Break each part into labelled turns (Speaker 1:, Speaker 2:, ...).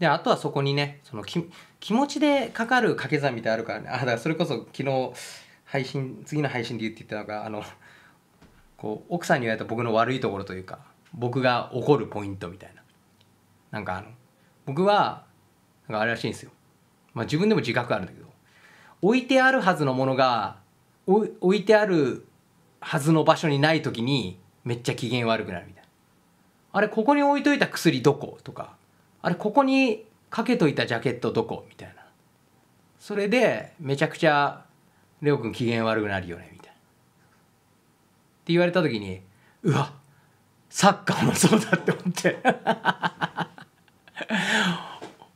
Speaker 1: であとはそこにねその気持ちでかかる掛け算みたいあるからねあだからそれこそ昨日配信次の配信で言ってたのがあのこう奥さんに言われた僕の悪いところというか僕が怒るポイントみたいななんかあの僕はなんかあれらしいんですよ、まあ、自分でも自覚あるんだけど置いてあるはずのものが置いてあるはずの場所にない時にめっちゃ機嫌悪くなるみたいなあれここに置いといた薬どことかあれここにかけといたジャケットどこみたいなそれでめちゃくちゃレオ君機嫌悪くなるよねみたいなって言われた時にうわサッカーもそうだって思って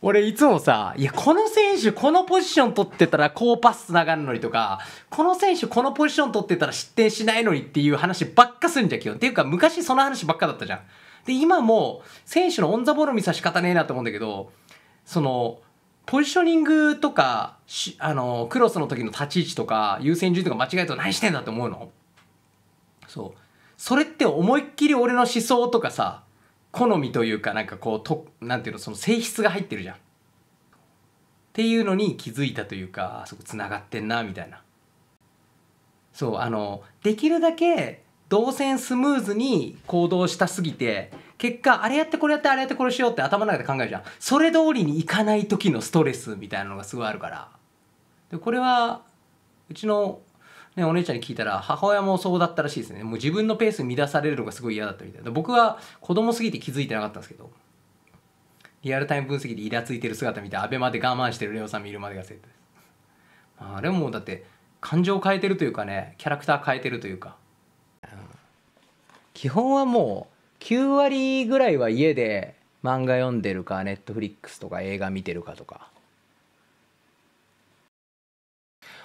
Speaker 1: 俺いつもさ、いや、この選手このポジション取ってたらこうパス繋がるのにとか、この選手このポジション取ってたら失点しないのにっていう話ばっかすんじゃん、基本。っていうか昔その話ばっかだったじゃん。で今も選手のオン・ザ・ボールさ仕方ねえなと思うんだけどそのポジショニングとかあのクロスの時の立ち位置とか優先順位とか間違えると何してんだって思うのそうそれって思いっきり俺の思想とかさ好みというかなんかこうとなんていうのその性質が入ってるじゃんっていうのに気づいたというかあそこ繋がってんなみたいなそうあのできるだけ動線スムーズに行動したすぎて結果あれやってこれやってあれやってこれしようって頭の中で考えるじゃんそれ通りにいかない時のストレスみたいなのがすごいあるからでこれはうちの、ね、お姉ちゃんに聞いたら母親もそうだったらしいですねもう自分のペースに乱されるのがすごい嫌だったみたいな僕は子供すぎて気づいてなかったんですけどリアルタイム分析でイラついてる姿見てアベマで我慢してるレオさん見るまでがセットですあれもだって感情を変えてるというかねキャラクター変えてるというか基本はもう9割ぐらいは家で漫画読んでるかネットフリックスとか映画見てるかとか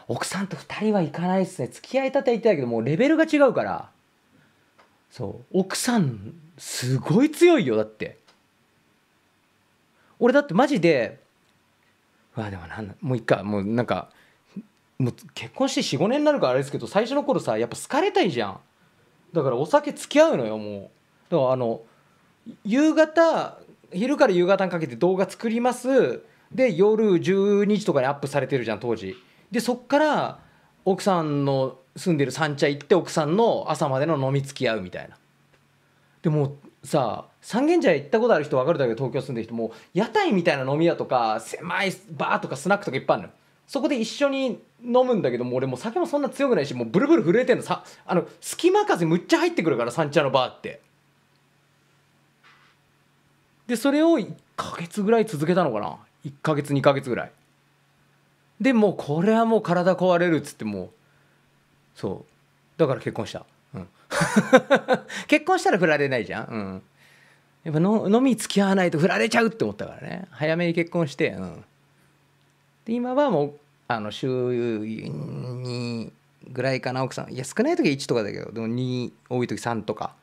Speaker 1: 奥さんと2人は行かないっすね付き合いたて言ってたけどもうレベルが違うからそう奥さんすごい強いよだって俺だってマジでわあでもなんもういっかもうなんかもう結婚して45年になるからあれですけど最初の頃さやっぱ好かれたいじゃんだからお酒付き合うのよもうだからあの夕方昼から夕方にかけて動画作りますで夜12時とかにアップされてるじゃん当時でそっから奥さんの住んでる三茶行って奥さんの朝までの飲み付き合うみたいなでもさ三軒茶屋行ったことある人分かるだけど東京住んでる人も屋台みたいな飲み屋とか狭いバーとかスナックとかいっぱいあるのよそこで一緒に飲むんだけども俺も酒もそんな強くないしもうブルブル震えてんのさあの隙間風むっちゃ入ってくるから三茶のバーってでそれを1か月ぐらい続けたのかな1か月2か月ぐらいでもうこれはもう体壊れるっつってもうそうだから結婚した、うん、結婚したら振られないじゃん、うん、やっぱの飲み付き合わないと振られちゃうって思ったからね早めに結婚してうんで今はもうあの週2ぐらいかな奥さんいや少ない時は1とかだけどでも2多い時3とか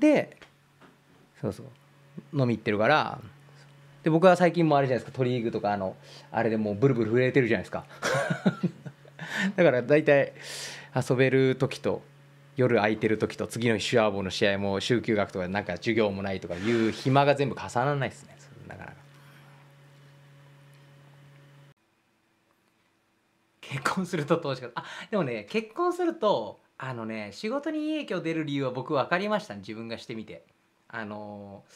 Speaker 1: でそうそう飲み行ってるからで僕は最近もあれじゃないですかトリーグとかあのあれでもうブルブル震えてるじゃないですか だから大体遊べる時と夜空いてる時と次の日シュアーボーの試合も週休学とかなんか授業もないとかいう暇が全部重ならないですねなかなか結婚すると投資家あでもね結婚するとあのね仕事にいい影響出る理由は僕分かりました、ね、自分がしてみてあのー、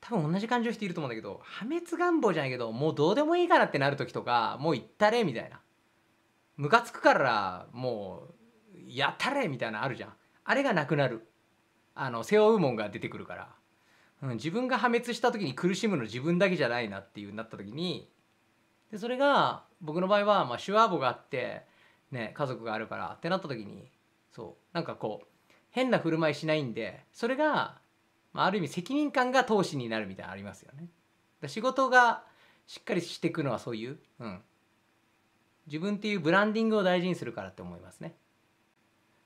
Speaker 1: 多分同じ感じの人いると思うんだけど破滅願望じゃないけどもうどうでもいいからってなる時とかもう行ったれみたいなムカつくからもうやったれみたいなあるじゃんあれがなくなるあの背負うもんが出てくるから、うん、自分が破滅した時に苦しむの自分だけじゃないなっていうなった時にでそれが僕の場合は、まあ、シュがあって、ね、家族があるからってなった時にそうなんかこう変な振る舞いしないんでそれが、まあ、ある意味責任感が投資になるみたいなありますよね。仕事がしっかりしていくのはそういう、うん、自分っていうブランディングを大事にするからって思いますね。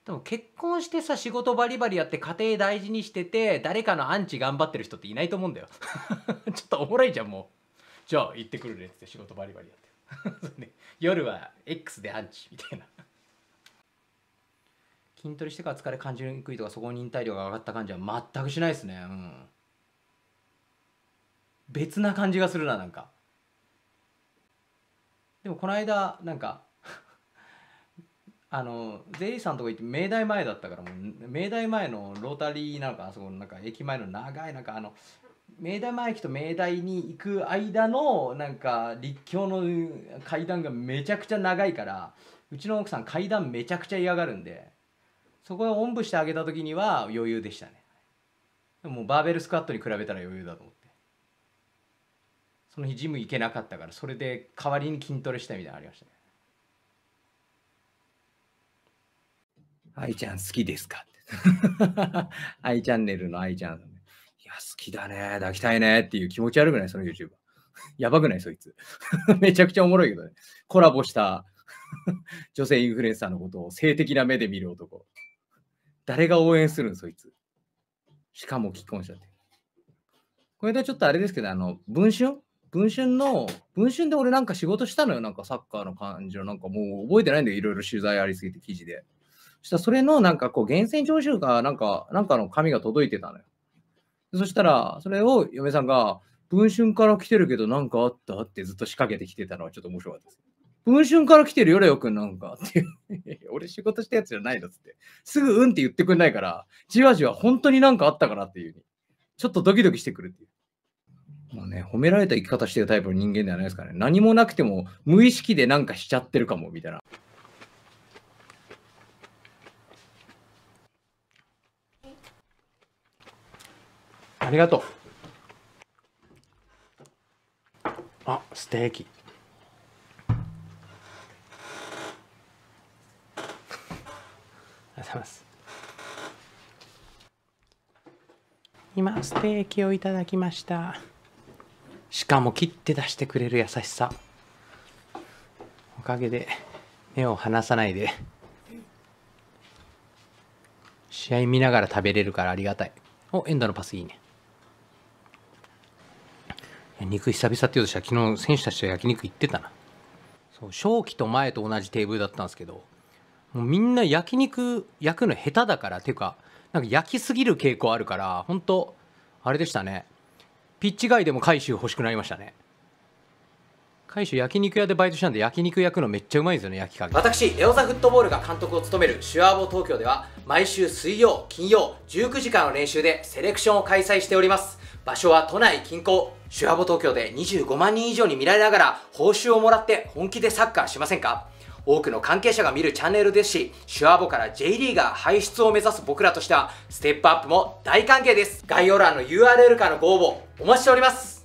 Speaker 1: でも結婚してさ仕事バリバリやって家庭大事にしてて誰かのアンチ頑張ってる人っていないと思うんだよ ちょっとおもろいじゃんもう。じゃあ行ってくるねって仕事バリバリやってる ね、夜は X でアンチみたいな筋トレしてから疲れ感じにくいとかそこに忍耐量が上がった感じは全くしないですねうん別な感じがするななんかでもこの間なんかあのゼリーさんとこ行って明大前だったからもう明大前のロータリーなのかあそこのなんか駅前の長いなんかあの明大前駅と明大に行く間のなんか立教の階段がめちゃくちゃ長いからうちの奥さん階段めちゃくちゃ嫌がるんでそこをおんぶしてあげた時には余裕でしたねもうバーベルスクワットに比べたら余裕だと思ってその日ジム行けなかったからそれで代わりに筋トレしたみたいなのありましたね愛ちゃん好きですか 愛チャンネルの愛ちゃん好きだね、抱きたいねっていう気持ち悪くないその YouTuber。やばくないそいつ。めちゃくちゃおもろいけどね。コラボした 女性インフルエンサーのことを性的な目で見る男。誰が応援するんそいつ。しかも既婚者って。これでちょっとあれですけど、あの、文春文春の、文春で俺なんか仕事したのよ。なんかサッカーの感じの、なんかもう覚えてないんだよ。いろいろ取材ありすぎて記事で。そしたらそれのなんかこう、厳選徴収がなんか、なんかの紙が届いてたのよ。そしたら、それを嫁さんが、文春から来てるけど何かあったってずっと仕掛けてきてたのはちょっと面白かったです。文春から来てるよ、レオくんなんかっていう。俺仕事したやつじゃないのっつって。すぐうんって言ってくんないから、じわじわ本当になんかあったかなっていう。に。ちょっとドキドキしてくるっていう。まあね、褒められた生き方してるタイプの人間ではないですからね。何もなくても無意識でなんかしちゃってるかも、みたいな。りがとうあステーキありがとうございます今ステーキをいただきましたしかも切って出してくれる優しさおかげで目を離さないで試合見ながら食べれるからありがたいおエンドのパスいいね肉久々っていうとしたら昨日選手たちと焼肉行ってたなそう正気と前と同じテーブルだったんですけどもうみんな焼肉焼くの下手だからっていうかなんか焼きすぎる傾向あるから本当あれでしたねピッチ外でも回収欲しくなりましたね海州焼肉屋でバイトしたんで焼肉焼くのめっちゃうまいですよね焼き加減私レオザフットボールが監督を務めるシュアーボ東京では毎週水曜金曜19時間の練習でセレクションを開催しております場所は都内近郊シュアーボ東京で25万人以上に見られながら報酬をもらって本気でサッカーしませんか多くの関係者が見るチャンネルですし、シュアボから J リーガー輩出を目指す僕らとしては、ステップアップも大歓迎です。概要欄の URL からのご応募、お待ちしております。